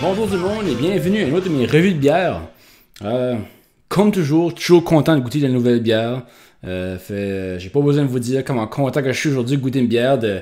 Bonjour tout le monde et bienvenue à une autre de mes revues de bière. Euh, comme toujours, toujours content de goûter de la nouvelle bière. Euh, euh, j'ai pas besoin de vous dire comment content que je suis aujourd'hui de goûter une bière de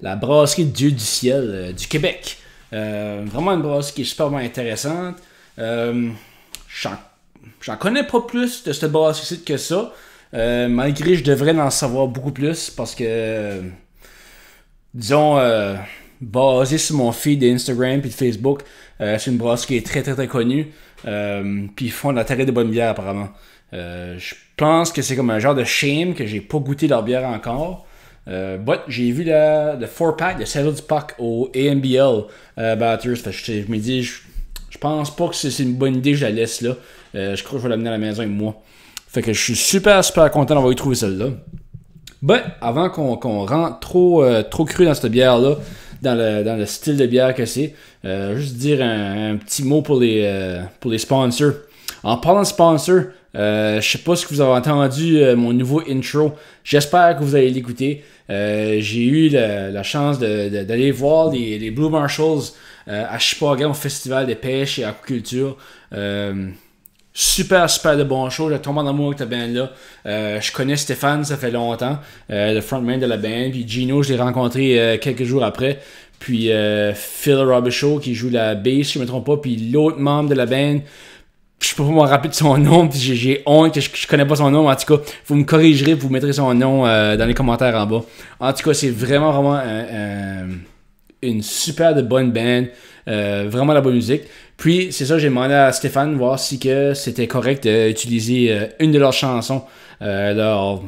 la brasserie Dieu du Ciel du Québec. vraiment une brasserie qui est super intéressante. J'en connais pas plus de cette brasserie que ça. malgré je devrais en savoir beaucoup plus parce que, disons, basé sur mon feed d'Instagram et de Facebook, euh, c'est une brosse qui est très très très connue. Euh, puis ils font de la de bonne bière apparemment. Euh, je pense que c'est comme un genre de shame que j'ai pas goûté leur bière encore. but j'ai vu la, le 4-pack de Settled Pack au AMBL je, me dis, je, pense pas que c'est une bonne idée que je la laisse là. je crois que je vais l'amener à la maison avec moi. Fait que je suis super, super content d'avoir trouvé celle-là. But avant qu'on rentre trop, trop cru dans cette bière-là, dans le, style de bière que c'est. Euh, juste dire un, petit mot pour les, euh, pour les sponsors. En parlant de sponsors, euh, je sais pas si vous avez entendu euh, mon nouveau intro. J'espère que vous allez l'écouter. J'ai eu la, chance d'aller voir les, Blue Marshalls à Chipagan au Festival des pêches et aquaculture. Super, super de bons shows Je tombe en amour avec ta band là. je connais Stéphane, ça fait longtemps, le frontman de la band. Puis Gino, je l'ai rencontré quelques jours après puis euh, Phil Robichaud qui joue la bass, si je me trompe pas, puis l'autre membre de la band, je peux pas me rappeler de son nom, puis j'ai honte que je, connais pas son nom. En tout cas, vous me corrigerez, vous mettrez son nom euh, dans les commentaires en bas. En tout cas, c'est vraiment, vraiment euh, une super de bonne band, euh, vraiment la bonne musique. Puis, c'est ça, j'ai demandé à Stéphane voir si que c'était correct d'utiliser euh, une de leurs chansons, euh, leur,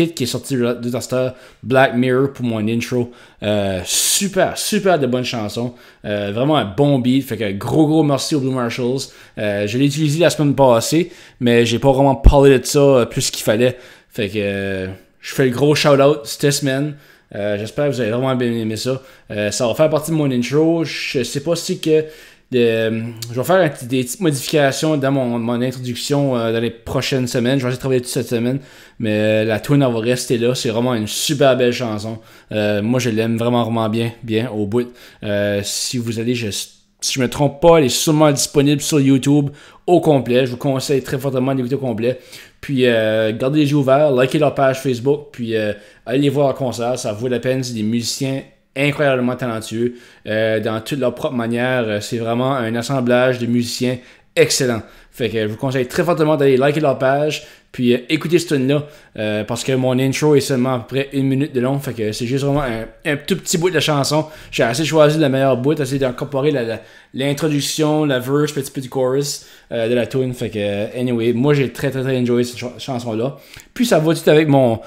hit qui est sorti de Duster, Black Mirror, pour mon intro. super, super de bonne chanson vraiment un bon beat. Fait que gros, gros merci aux Blue Marshalls. je l'ai utilisé la semaine passée, mais j'ai pas vraiment parlé de ça plus qu'il fallait. Fait que je fais le gros shout-out cette semaine. Euh, j'espère que vous avez vraiment bien aimé ça. Euh, ça va faire partie de mon intro. Je sais pas si que. Euh, je vais faire des petites modifications dans mon, introduction dans les prochaines semaines. Je vais essayer de travailler toute cette semaine, mais la Twin, va rester là. C'est vraiment une super belle chanson. moi, je l'aime vraiment, vraiment bien, bien au bout. si vous allez, juste si je ne me trompe pas, elle est sûrement disponible sur YouTube au complet. Je vous conseille très fortement d'écouter au complet. Puis euh, gardez les yeux ouverts, likez leur page Facebook, puis euh, allez voir en concert. Ça vaut la peine, c'est des musiciens incroyablement talentueux euh, dans toute leur propre manière. C'est vraiment un assemblage de musiciens excellent. Fait que je vous conseille très fortement d'aller liker leur page, puis euh, écouter ce tune-là, euh, parce que mon intro est seulement à peu près une minute de long, fait que c'est juste vraiment un, tout petit bout de la chanson. J'ai assez choisi la meilleure bout, assez d'incorporer l'introduction, la, l'introduction, la, verse, petit peu du chorus euh, de la tune. Fait que, anyway, moi j'ai très très très enjoyé cette chanson-là. Puis ça va tout avec mon,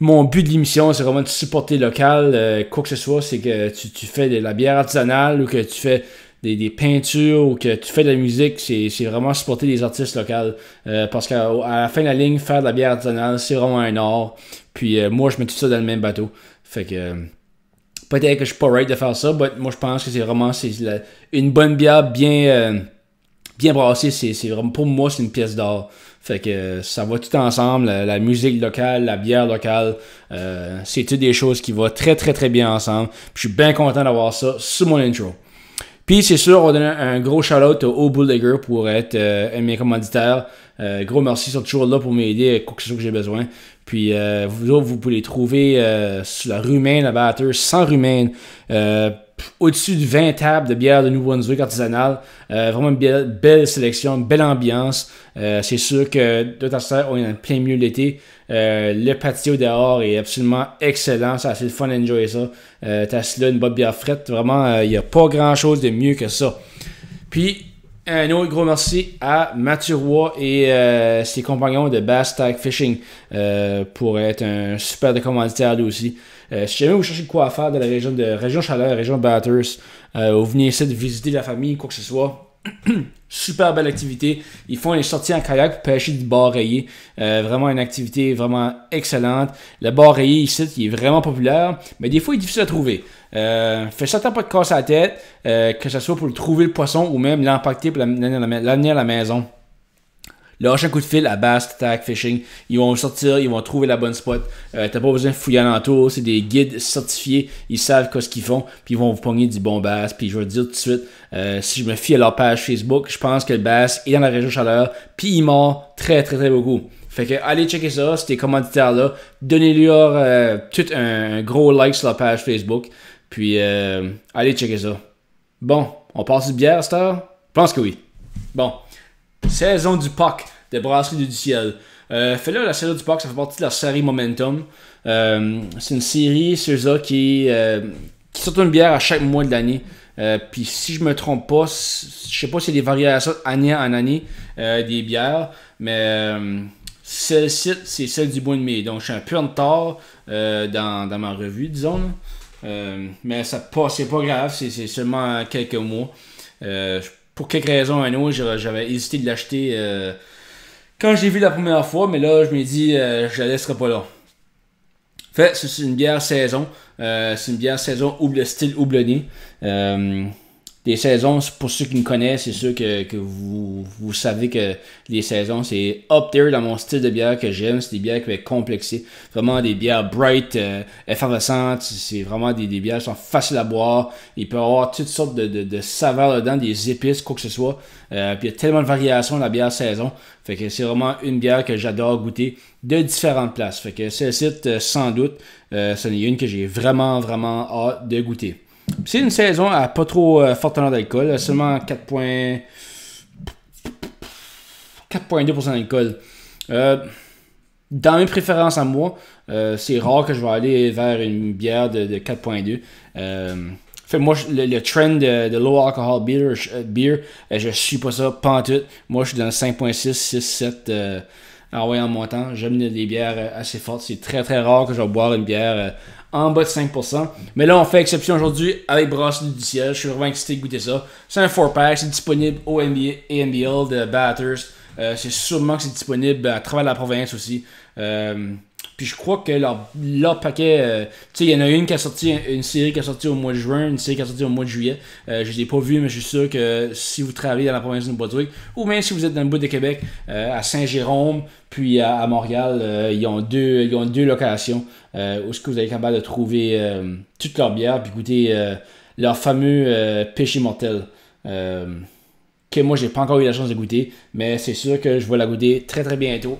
mon but de l'émission, c'est vraiment de supporter local, quoi que ce soit, c'est que tu, tu fais de la bière artisanale ou que tu fais des, peintures ou que tu fais de la musique, c'est vraiment supporter les artistes locaux. Euh, parce qu'à la fin de la ligne, faire de la bière artisanale, c'est vraiment un art. Puis euh, moi, je mets tout ça dans le même bateau. Fait que euh, peut-être que je suis pas right de faire ça, mais moi, je pense que c'est vraiment une bonne bière bien, bien brassée. C'est vraiment, pour moi, c'est une pièce d'or. Fait que ça va tout ensemble, la, musique locale, la bière locale, c'est toutes des choses qui vont très très très bien ensemble. je suis bien content d'avoir ça sous mon intro. Puis c'est sûr, on va donner un, gros shout-out au Bulldigger pour être euh, un mes commanditaires. Euh, gros merci, ils sont toujours là pour m'aider à quoi que ce soit que j'ai besoin. Puis euh, vous vous pouvez les trouver sur la Rumaine, la batteuse, sans Rumaine au-dessus de 20 tables de bière de Nouveau-Brunswick artisanale. Euh, vraiment une belle, sélection, belle ambiance. Euh, c'est sûr que de d'autres on est en plein mieux l'été. Euh, le patio dehors est absolument excellent. Ça, c'est le fun enjoyer ça. T'as là une bonne bière frette. Vraiment, il n'y a pas grand-chose de mieux que ça. Puis, un autre gros merci à Mathieu Roy et euh, ses compagnons de Bass Tag Fishing euh, pour être un super de commanditaire aussi. Euh, si jamais vous cherchez quoi faire de la région de région Chaleur, région Batters, vous venez essayer de visiter la famille, quoi que ce soit, Super belle activité. Ils font les sorties en kayak pour pêcher du bord rayé. Euh, vraiment une activité vraiment excellente. Le bord rayé ici, il est vraiment populaire, mais des fois, il est difficile à trouver. Euh, fais certainement pas de casse à la tête, euh, que ce soit pour trouver le poisson ou même l'empacter pour l'amener à la maison. Le prochain coup de fil à Bass, tag Fishing. Ils vont sortir, ils vont trouver la bonne spot. Euh, t'as pas besoin de fouiller alentour. C'est des guides certifiés. Ils savent quoi ce qu'ils font. Puis ils vont vous pogner du bon Bass. Puis je vais dire tout de suite, euh, si je me fie à leur page Facebook, je pense que le Bass est dans la région chaleur. Puis il mord très, très, très beaucoup. Fait que allez checker ça, c'était commanditaires-là. Donnez-leur tout un gros like sur leur page Facebook. Puis euh, allez checker ça. Bon, on passe du bière à cette heure? Je pense que oui. Bon. Saison du POC de Brasserie du Ciel. Euh, fait là, la saison du POC, ça fait partie de la série Momentum. Euh, c'est une série, c'est ça, euh, qui, sort une bière à chaque mois de l'année. Euh, puis si je me trompe pas, je sais pas si c'est des variations année en année des bières, mais celle-ci, c'est celle du mois de mai. Donc je suis un peu en retard dans, ma revue, disons. mais ça c'est pas grave, c'est seulement quelques mois pour quelques raison un j'avais hésité de l'acheter euh, quand j'ai vu la première fois, mais là, je me dis, euh, je la laisserai pas là. En Fait, c'est une bière saison. Euh, c'est une bière saison, ou le style houblonné. Les saisons, pour ceux qui me connaissent, c'est sûr que, que vous, vous, savez que les saisons, c'est up there dans mon style de bière que j'aime. C'est des bières qui vont être complexées. Vraiment des bières bright, euh, effervescentes. C'est vraiment des, bières qui sont faciles à boire. Il peut y avoir toutes sortes de, de, de saveurs dedans, des épices, quoi que ce soit. Euh, puis il y a tellement de variations dans la bière saison. Fait que c'est vraiment une bière que j'adore goûter de différentes places. Fait que celle-ci, euh, sans doute, euh, ce n'est une que j'ai vraiment, vraiment hâte de goûter. C'est une saison à pas trop fort euh, forte teneur d'alcool, seulement 4,2% d'alcool. Euh, dans mes préférences à moi, euh, c'est rare que je vais aller vers une bière de, 4.2. Euh, moi, le, trend de, low alcohol beer, je, ne suis pas ça, pantoute. Moi, je suis dans 5.6, 6, 7. Alors ah ouais, en montant, j'aime les bières euh, assez fortes. C'est très très rare que je vais boire une bière euh, en bas de 5%. Mais là, on fait exception aujourd'hui avec Brasserie du Ciel. Je suis vraiment excité de goûter ça. C'est un 4-pack, c'est disponible au NBA et NBL de Batters. Euh, c'est sûrement que c'est disponible à travers la province aussi. Puis je crois que leur, leur paquet. Euh, tu sais, il y en a une qui a sorti une série qui a sorti au mois de juin, une série qui a sorti au mois de juillet. Euh, je ne l'ai pas vu, mais je suis sûr que si vous travaillez dans la province de New brunswick ou même si vous êtes dans le bout de Québec, euh, à Saint-Jérôme, puis à, Montréal, ils, ont deux, deux locations où ce que vous allez être capable de trouver toute leur bière, puis goûter leur fameux pêche immortel. que moi, j'ai pas encore eu la chance de goûter, mais c'est sûr que je vais la goûter très très bientôt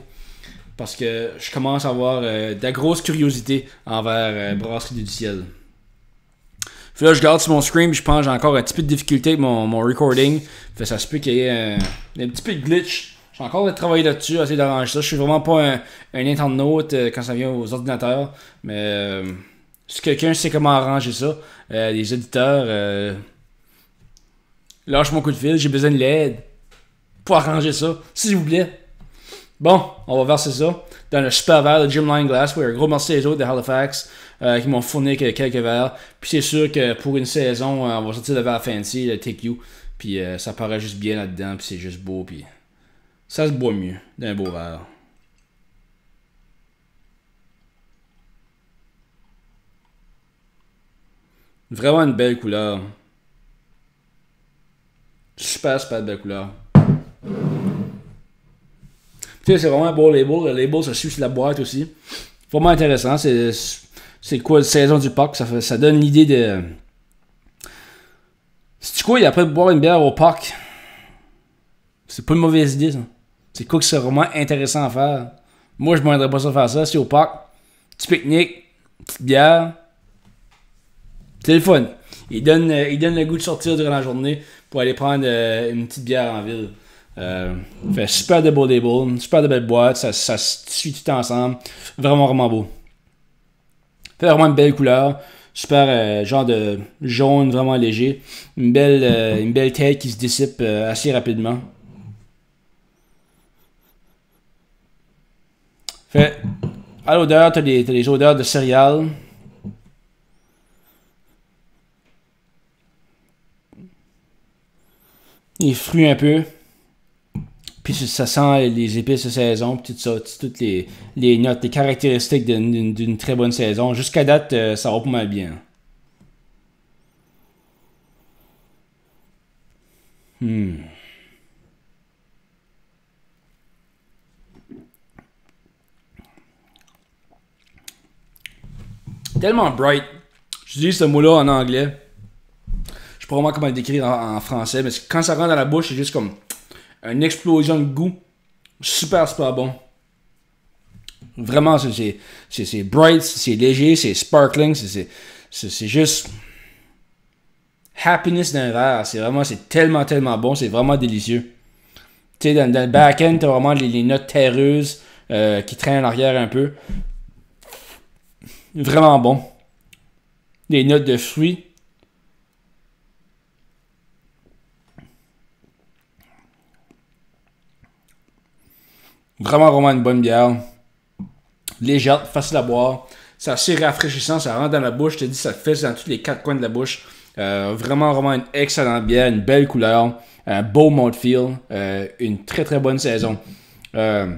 parce que je commence à avoir euh, de la grosse curiosité envers euh, Brasserie du Ciel. là, je garde sur mon screen, je pense j'ai encore un petit peu de difficulté avec mon, recording. Fait ça se peut qu'il y ait un, petit peu de glitch. J'ai encore travailler là-dessus, essayer d'arranger ça. Je suis vraiment pas un, un internaute euh, quand ça vient aux ordinateurs. Mais si quelqu'un sait comment arranger ça, les éditeurs, lâche mon coup de fil, j'ai besoin de l'aide pour arranger ça, s'il vous plaît. Bon, on va verser ça dans le super verre de Jim Line Glassware. Gros merci les autres de Halifax euh, qui m'ont fourni quelques verres. Puis c'est sûr que pour une saison, euh, on va sortir le verre fancy, le Take You. Puis euh, ça paraît juste bien là-dedans, puis c'est juste beau. Puis ça se boit mieux d'un beau verre. Vraiment une belle couleur. Super, super belle couleur. Tu sais, c'est vraiment un beau les Le label se suit sur la boîte aussi. Vraiment intéressant. C'est, c'est quoi la saison du parc? Ça, ça donne l'idée de. Si tu quoi, après boire une bière au parc, c'est pas une mauvaise idée, ça. C'est quoi que c'est vraiment intéressant à faire? Moi, je m'aiderais pas ça à faire ça. C'est au parc, petit pique-nique, petite bière. Téléphone. Il donne, euh, il donne le goût de sortir durant la journée pour aller prendre euh, une petite bière en ville. Euh, fait super de beaux labels, super de belles boîtes, ça, ça se suit tout ensemble. Vraiment, vraiment beau. Fait vraiment une belle couleur, super euh, genre de jaune vraiment léger. Une belle, euh, une belle tête qui se dissipe assez rapidement. Fait, à l'odeur, t'as les, les odeurs de céréales. Les fruits un peu ça sent les épices de saison, puis toutes les, notes, les caractéristiques d'une très bonne saison. Jusqu'à date, euh, ça va pas mal bien. Hmm. Tellement bright. Je dis ce mot-là en anglais. Je sais pas vraiment comment le décrire en français, mais quand ça rentre dans la bouche, c'est juste comme une explosion de goût. Super, super bon. Vraiment, c'est bright, c'est léger, c'est sparkling, c'est juste happiness d'un verre. C'est vraiment, c'est tellement, tellement bon, c'est vraiment délicieux. Tu sais, dans, le back-end, t'as vraiment les, notes terreuses euh, qui traînent en arrière un peu. Vraiment bon. les notes de fruits, Vraiment, vraiment une bonne bière. Légère, facile à boire. C'est assez rafraîchissant, ça rentre dans la bouche. Je te dis, ça fesse dans tous les quatre coins de la bouche. Euh, vraiment, vraiment une excellente bière, une belle couleur, un beau mouthfeel, euh, une très très bonne saison. Euh,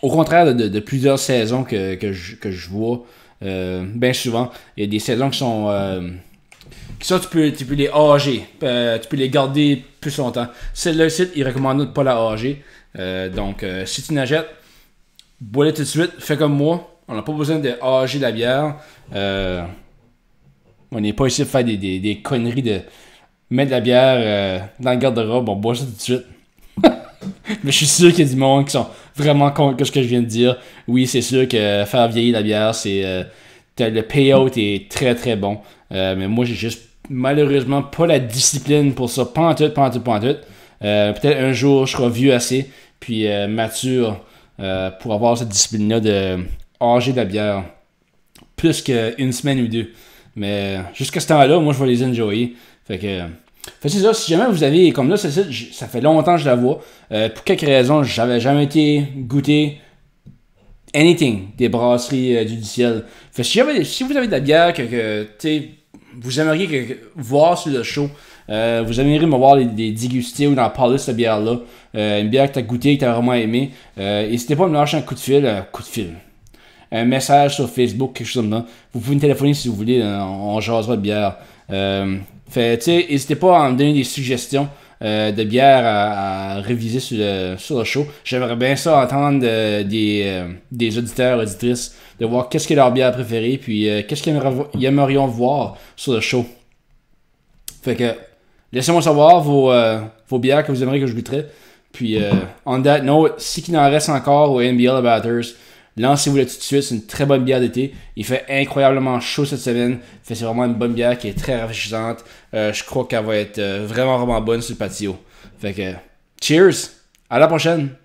au contraire de, plusieurs saisons que, je, vois, euh, bien souvent, il y a des saisons qui sont. qui ça tu peux, les âger, tu peux les garder plus longtemps. Celle-là, il recommande de ne pas la âger. Euh, donc, euh, si tu n'achètes, bois-le tout de suite, fais comme moi. On n'a pas besoin de hager la bière. Euh, on n'est pas ici de faire des, conneries de mettre la bière dans le garde-robe. On boit ça tout de suite. Mais je suis sûr qu'il y a du monde qui sont vraiment contre ce que je viens de dire. Oui, c'est sûr que faire vieillir la bière, c'est. le payout est très très bon. mais moi, j'ai juste malheureusement pas la discipline pour ça. Pas en tout, pas en tout, pas en tout. Peut-être un jour, je serai vieux assez puis euh, mature euh, pour avoir cette discipline-là de âger de la bière plus qu'une semaine ou deux. Mais jusqu'à ce temps-là, moi, je vais les enjoyer. Fait que. Fait c'est ça, si jamais vous avez, comme là, ça, ça fait longtemps que je la vois. Euh, pour quelques raisons, j'avais jamais été goûter « anything des brasseries du ciel. Fait si, jamais, si vous avez de la bière que, que vous aimeriez voir sur le show, euh, vous aimeriez me voir les, déguster ou dans parler cette bière-là. Euh, une bière que tu as goûtée, que tu as vraiment aimée. Euh, n'hésitez pas à me lâcher un coup de fil. Un coup de fil. Un message sur Facebook, quelque chose comme ça. Vous pouvez me téléphoner si vous voulez. On, on jasera de bière. fait, tu sais, n'hésitez pas à me donner des suggestions. de bière à, réviser sur le, le show. J'aimerais bien ça entendre des, des, auditeurs, auditrices, de voir qu'est-ce que leur bière préférée, puis qu'est-ce qu'ils aimeraient, aimerions voir sur le show. Fait que Laissez-moi savoir euh, vos, bières que vous aimeriez que je goûterais. Puis, euh, on that note, si qu'il en reste encore au NBL Batters, lancez-vous là tout de suite. C'est une très bonne bière d'été. Il fait incroyablement chaud cette semaine. Fait c'est vraiment une bonne bière qui est très rafraîchissante. Euh, je crois qu'elle va être vraiment, vraiment bonne sur le patio. Fait que, cheers! À la prochaine!